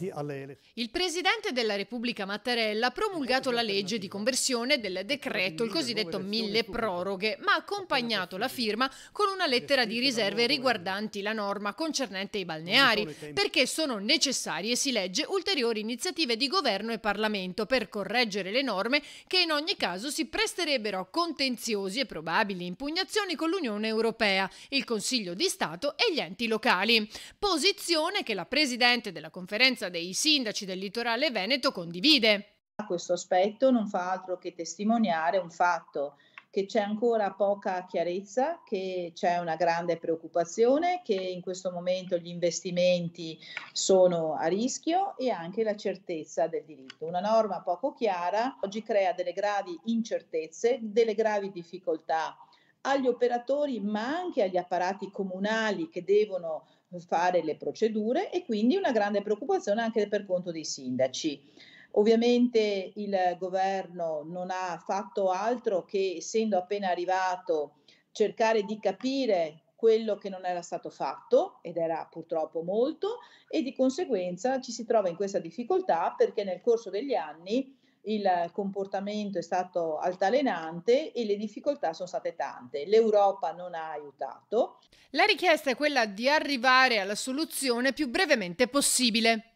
candidati alle elezioni. Il Presidente della Repubblica Mattarella ha promulgato la legge di conversione del decreto, il cosiddetto mille proroghe, ma ha accompagnato la firma con una lettera di riserve riguardanti la norma concernente i balneari, perché sono necessarie, si legge, ulteriori iniziative di governo e Parlamento per correggere le norme che in ogni caso si presterebbero a contenziosi e probabili impugnazioni con l'Unione Europea, il Consiglio di Stato e gli enti locali. Posizione che la Presidente della Conferenza dei sindaci del litorale veneto condivide. Questo aspetto non fa altro che testimoniare un fatto, che c'è ancora poca chiarezza, che c'è una grande preoccupazione, che in questo momento gli investimenti sono a rischio e anche la certezza del diritto. Una norma poco chiara oggi crea delle gravi incertezze, delle gravi difficoltà agli operatori ma anche agli apparati comunali che devono fare le procedure e quindi una grande preoccupazione anche per conto dei sindaci. Ovviamente il governo non ha fatto altro che, essendo appena arrivato, cercare di capire quello che non era stato fatto ed era purtroppo molto e di conseguenza ci si trova in questa difficoltà perché nel corso degli anni il comportamento è stato altalenante e le difficoltà sono state tante. L'Europa non ha aiutato. La richiesta è quella di arrivare alla soluzione più brevemente possibile.